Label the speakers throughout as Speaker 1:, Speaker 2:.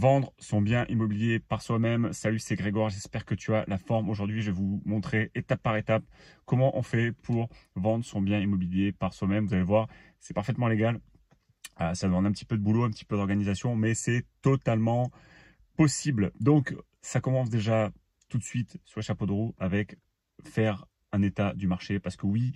Speaker 1: vendre son bien immobilier par soi-même. Salut, c'est Grégoire, j'espère que tu as la forme. Aujourd'hui, je vais vous montrer étape par étape comment on fait pour vendre son bien immobilier par soi-même. Vous allez voir, c'est parfaitement légal. Euh, ça demande un petit peu de boulot, un petit peu d'organisation, mais c'est totalement possible. Donc, ça commence déjà tout de suite sur le chapeau de roue avec faire un état du marché parce que oui,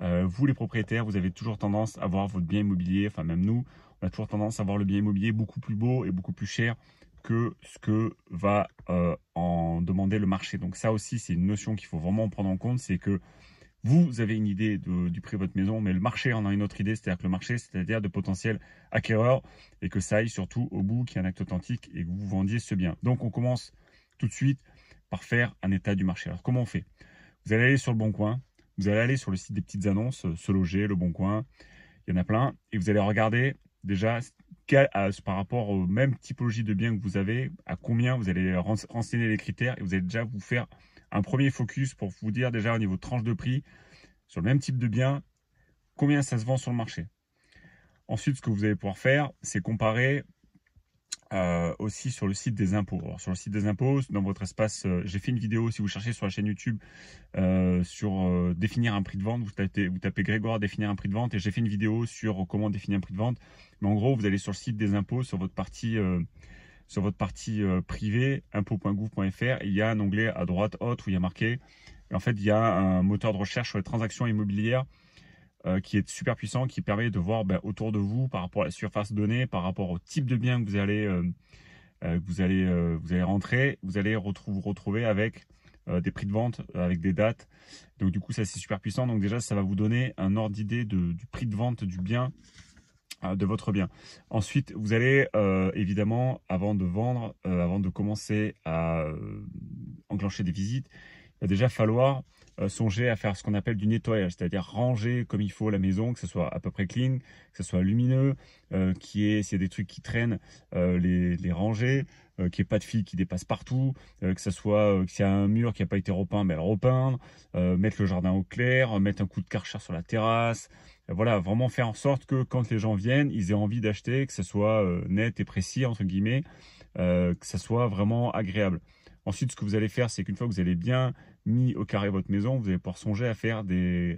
Speaker 1: euh, vous, les propriétaires, vous avez toujours tendance à voir votre bien immobilier, enfin même nous, on a toujours tendance à voir le bien immobilier beaucoup plus beau et beaucoup plus cher que ce que va euh, en demander le marché. Donc ça aussi, c'est une notion qu'il faut vraiment prendre en compte, c'est que vous avez une idée du prix de votre maison, mais le marché en a une autre idée, c'est-à-dire que le marché, c'est-à-dire de potentiels acquéreurs, et que ça aille surtout au bout, qu'il y ait un acte authentique et que vous vendiez ce bien. Donc on commence tout de suite par faire un état du marché. Alors comment on fait Vous allez aller sur le bon coin, vous allez aller sur le site des petites annonces, euh, Se Loger, Le Bon Coin, il y en a plein, et vous allez regarder déjà euh, par rapport aux mêmes typologies de biens que vous avez, à combien vous allez renseigner les critères, et vous allez déjà vous faire un premier focus pour vous dire déjà au niveau tranche de prix, sur le même type de bien, combien ça se vend sur le marché. Ensuite, ce que vous allez pouvoir faire, c'est comparer euh, aussi sur le site des impôts. sur le site des impôts, dans votre espace, euh, j'ai fait une vidéo, si vous cherchez sur la chaîne YouTube, euh, sur définir un prix de vente, vous tapez, Grégoire définir un prix de vente, et j'ai fait une vidéo sur comment définir un prix de vente. Mais en gros, vous allez sur le site des impôts, sur votre partie... sur votre partie privée, impôts.gouv.fr, il y a un onglet à droite autre où il y a marqué. en fait, il y a un moteur de recherche sur les transactions immobilières euh, qui est super puissant, qui permet de voir ben, autour de vous par rapport à la surface donnée, par rapport au type de bien que vous allez, euh, euh, vous allez, rentrer, vous allez vous retrouver avec des prix de vente, avec des dates. Donc du coup, ça c'est super puissant. Donc déjà, ça va vous donner un ordre d'idée du prix de vente du bien de votre bien. Ensuite, vous allez évidemment, avant de vendre, avant de commencer à enclencher des visites, il va déjà falloir euh, songer à faire ce qu'on appelle du nettoyage, c'est-à-dire ranger comme il faut la maison, que ce soit à peu près clean, que ce soit lumineux, euh, qui est s'il y a des trucs qui traînent, euh, les, les ranger, euh, qu'il n'y ait pas de fil qui dépasse partout, euh, que ce soit s'il y a un mur qui n'a pas été repeint, mais ben, repeindre, mettre le jardin au clair, mettre un coup de karcher sur la terrasse, voilà, vraiment faire en sorte que quand les gens viennent, ils aient envie d'acheter, que ce soit net et précis entre guillemets, que ce soit vraiment agréable. Ensuite, ce que vous allez faire, c'est qu'une fois que vous avez bien mis au carré votre maison, vous allez pouvoir songer à faire des,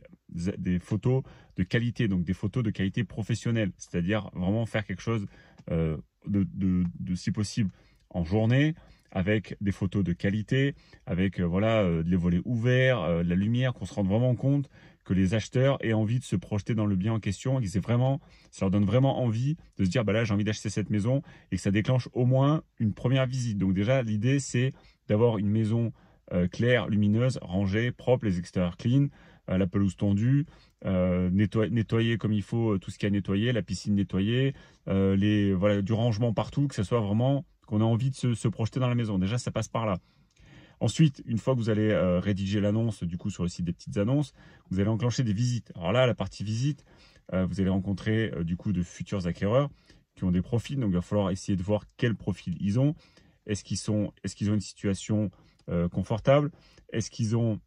Speaker 1: photos de qualité, donc des photos de qualité professionnelle, c'est-à-dire vraiment faire quelque chose euh, de, si possible en journée, avec des photos de qualité, avec euh, voilà euh, les volets ouverts, la lumière, qu'on se rende vraiment compte que les acheteurs aient envie de se projeter dans le bien en question, que vraiment, ça leur donne vraiment envie de se dire bah là j'ai envie d'acheter cette maison et que ça déclenche au moins une première visite. Donc déjà l'idée c'est d'avoir une maison euh, claire, lumineuse, rangée, propre, les extérieurs clean, euh, la pelouse tendue, euh, nettoyer, comme il faut tout ce qui y a à la piscine nettoyée, les, voilà, du rangement partout, que ce soit vraiment qu'on a envie de se, projeter dans la maison. Déjà, ça passe par là. Ensuite, une fois que vous allez rédiger l'annonce, du coup sur le site des petites annonces, vous allez enclencher des visites. Alors là, la partie visite, vous allez rencontrer du coup de futurs acquéreurs qui ont des profils, donc il va falloir essayer de voir quels profil ils ont. Est-ce qu'ils sont, est-ce qu'ils ont une situation euh, confortable Est-ce qu'ils ont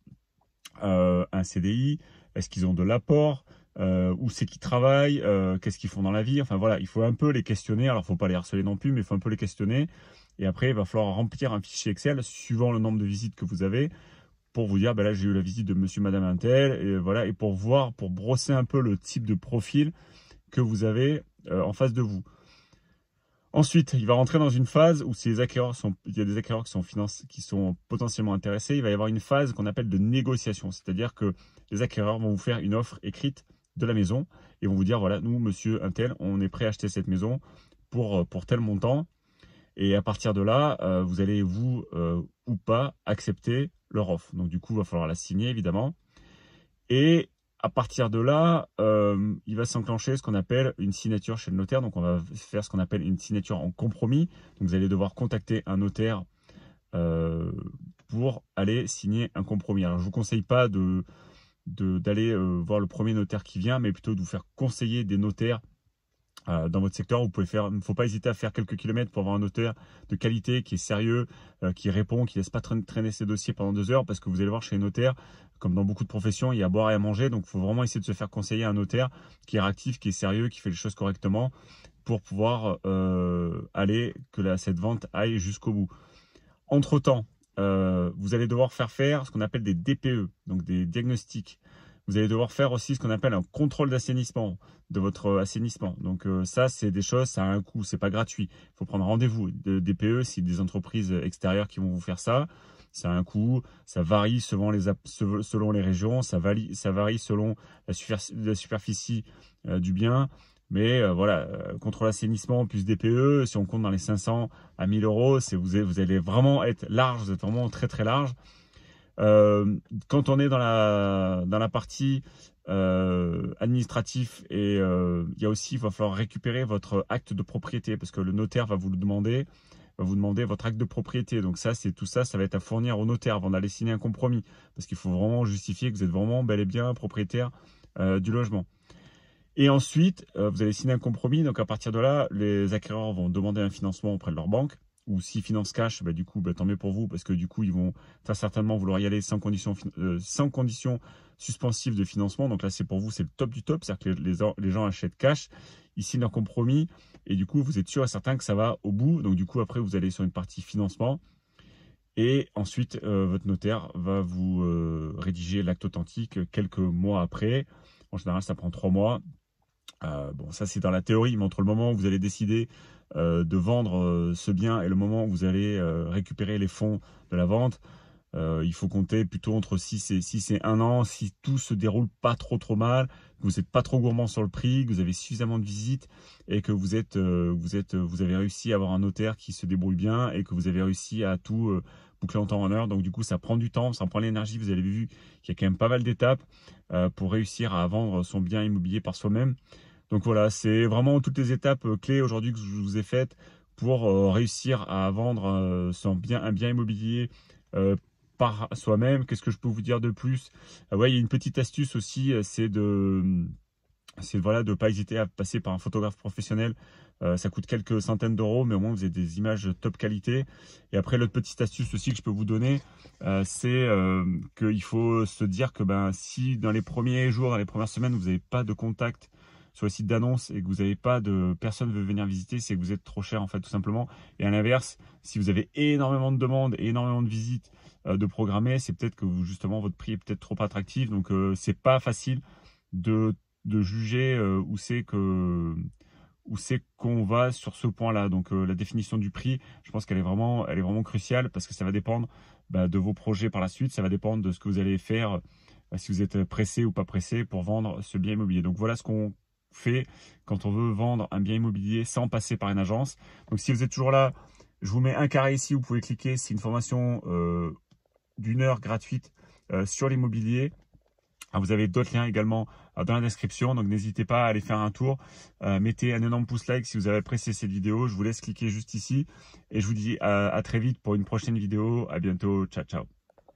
Speaker 1: euh, un CDI Est-ce qu'ils ont de l'apport euh, Où c'est qu'ils travaillent Qu'est-ce qu'ils font dans la vie Enfin voilà, il faut un peu les questionner. Alors, faut pas les harceler non plus, mais il faut un peu les questionner. Et après, il va falloir remplir un fichier Excel suivant le nombre de visites que vous avez pour vous dire, ben là, j'ai eu la visite de monsieur, madame Intel, et voilà, et pour voir, pour brosser un peu le type de profil que vous avez en face de vous. Ensuite, il va rentrer dans une phase où sont, il y a des acquéreurs qui sont, qui sont potentiellement intéressés, il va y avoir une phase qu'on appelle de négociation, c'est-à-dire que les acquéreurs vont vous faire une offre écrite de la maison et vont vous dire voilà, nous, monsieur un tel, on est prêt à acheter cette maison pour, euh, pour tel montant. Et à partir de là, euh, vous allez vous euh, ou pas accepter leur offre. Donc du coup, il va falloir la signer évidemment. Et à partir de là, euh, il va s'enclencher ce qu'on appelle une signature chez le notaire. Donc, on va faire ce qu'on appelle une signature en compromis. Donc, vous allez devoir contacter un notaire euh, pour aller signer un compromis. Alors, je vous conseille pas de d'aller euh, voir le premier notaire qui vient, mais plutôt de vous faire conseiller des notaires euh, dans votre secteur, vous pouvez faire, faut pas hésiter à faire quelques kilomètres pour avoir un notaire de qualité qui est sérieux, euh, qui répond, qui ne laisse pas traîner ses dossiers pendant deux heures, parce que vous allez voir chez les notaires, comme dans beaucoup de professions, il y a à boire et à manger, donc il faut vraiment essayer de se faire conseiller un notaire qui est réactif, qui est sérieux, qui fait les choses correctement, pour pouvoir euh, aller que cette vente aille jusqu'au bout. Entre temps, vous allez devoir faire faire ce qu'on appelle des DPE, donc des diagnostics. Vous allez devoir faire aussi ce qu'on appelle un contrôle d'assainissement de votre assainissement. Donc euh, ça, c'est des choses, ça a un coût, c'est pas gratuit. Il faut prendre rendez-vous. De DPE, si des entreprises extérieures qui vont vous faire ça. Ça a un coût, ça varie selon les, selon les régions, ça, varie, ça varie selon la, superficie, euh, du bien. Mais euh, voilà, contrôle assainissement plus DPE, si on compte dans les 500 à 1000 euros, vous, vous allez vraiment être large, vous êtes vraiment très très large. Euh, quand on est dans la, dans la partie euh, administratif et euh, il y a aussi, il va falloir récupérer votre acte de propriété parce que le notaire va vous le demander, va vous demander votre acte de propriété. Donc ça, c'est tout ça, ça va être à fournir au notaire avant d'aller signer un compromis parce qu'il faut vraiment justifier que vous êtes vraiment bel et bien propriétaire euh, du logement. Et ensuite, vous allez signer un compromis. Donc à partir de là, les acquéreurs vont demander un financement auprès de leur banque ou s'ils financent cash, bah, du coup, bah, tant mieux pour vous, parce que du coup, ils vont très certainement vouloir y aller sans conditions euh, sans conditions suspensive de financement. Donc là, c'est pour vous, c'est le top du top, c'est-à-dire que les, gens achètent cash, Ici, signent leur compromis, et du coup, vous êtes sûr et certain que ça va au bout. Donc du coup, après, vous allez sur une partie financement, et ensuite, euh, votre notaire va vous euh, rédiger l'acte authentique quelques mois après. En général, ça prend trois mois. Euh, bon, ça c'est dans la théorie, mais entre le moment où vous allez décider euh, de vendre euh, ce bien et le moment où vous allez récupérer les fonds de la vente, il faut compter plutôt entre 6 et, 6 et 1 an. Si tout se déroule pas trop trop mal, que vous n'êtes pas trop gourmand sur le prix, que vous avez suffisamment de visites et que vous, êtes, vous, êtes, vous avez réussi à avoir un notaire qui se débrouille bien et que vous avez réussi à tout boucler en temps en heure. Donc du coup, ça prend du temps, ça prend l'énergie. Vous avez vu qu'il y a quand même pas mal d'étapes pour réussir à vendre son bien immobilier par soi-même. Donc voilà, c'est vraiment toutes les étapes euh, clés aujourd'hui que je vous ai faites pour euh, réussir à vendre euh, un bien immobilier par soi-même. Qu'est-ce que je peux vous dire de plus ouais, Il y a une petite astuce aussi, c'est de hum, voilà de ne pas hésiter à passer par un photographe professionnel. ça coûte quelques centaines d'euros, mais au moins vous avez des images top qualité. Et après, l'autre petite astuce aussi que je peux vous donner, c'est qu'il faut se dire que ben, si dans les premiers jours, dans les premières semaines, vous n'avez pas de contact sur le site d'annonce et que vous n'avez pas de personne veut venir visiter, c'est que vous êtes trop cher en fait tout simplement. Et à l'inverse, si vous avez énormément de demandes, et énormément de visites euh, de programmer, c'est peut-être que vous, justement votre prix est peut-être trop attractif. Donc euh, c'est pas facile de, de juger euh, où c'est que où c'est qu'on va sur ce point-là. Donc la définition du prix, je pense qu'elle est vraiment, elle est vraiment cruciale parce que ça va dépendre bah, de vos projets par la suite, ça va dépendre de ce que vous allez faire, si vous êtes pressé ou pas pressé pour vendre ce bien immobilier. Donc voilà ce qu'on fait quand on veut vendre un bien immobilier sans passer par une agence. Donc si vous êtes toujours là, je vous mets un carré ici, vous pouvez cliquer, c'est une formation euh, d'une heure gratuite euh, sur l'immobilier. Ah, vous avez d'autres liens également euh, dans la description, donc n'hésitez pas à aller faire un tour. mettez un énorme pouce like si vous avez apprécié cette vidéo. Je vous laisse cliquer juste ici et je vous dis à, à très vite pour une prochaine vidéo. À bientôt, ciao ciao.